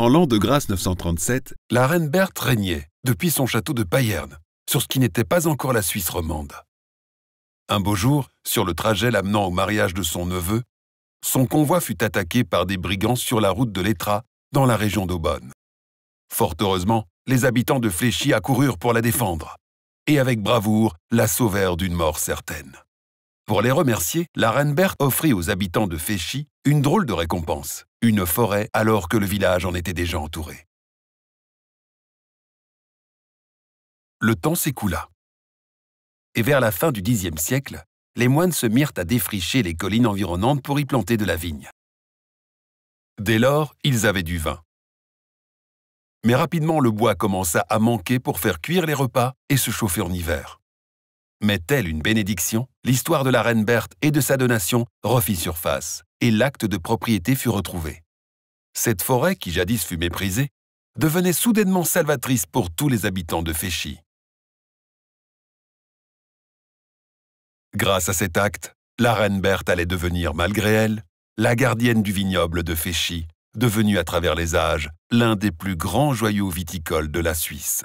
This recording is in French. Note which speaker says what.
Speaker 1: En l'an de grâce 937, la reine Berthe régnait, depuis son château de Payerne,
Speaker 2: sur ce qui n'était pas encore la Suisse romande. Un beau jour, sur le trajet l'amenant au mariage de son neveu, son convoi fut attaqué par des brigands sur la route de l'Étra, dans la région d'Aubonne. Fort heureusement, les habitants de Fléchy accoururent pour la défendre, et avec bravoure la sauvèrent d'une mort certaine. Pour les remercier, la reine Berthe offrit aux habitants de Féchy une drôle de récompense, une forêt alors que
Speaker 3: le
Speaker 1: village en était déjà entouré. Le temps s'écoula. Et vers la fin du Xe siècle, les moines se mirent à
Speaker 2: défricher les collines environnantes pour y planter de la vigne. Dès lors, ils avaient du vin. Mais rapidement, le bois commença à manquer pour faire cuire les repas et se chauffer en hiver. Mais telle une bénédiction, l'histoire de la reine Berthe et de sa donation refit surface, et l'acte de propriété fut retrouvé. Cette forêt, qui jadis fut méprisée, devenait soudainement salvatrice pour tous les habitants de Féchy.
Speaker 3: Grâce à cet acte, la
Speaker 2: reine Berthe allait devenir, malgré elle, la gardienne du vignoble de Féchy, devenu à travers
Speaker 1: les âges l'un des plus grands joyaux viticoles de la Suisse.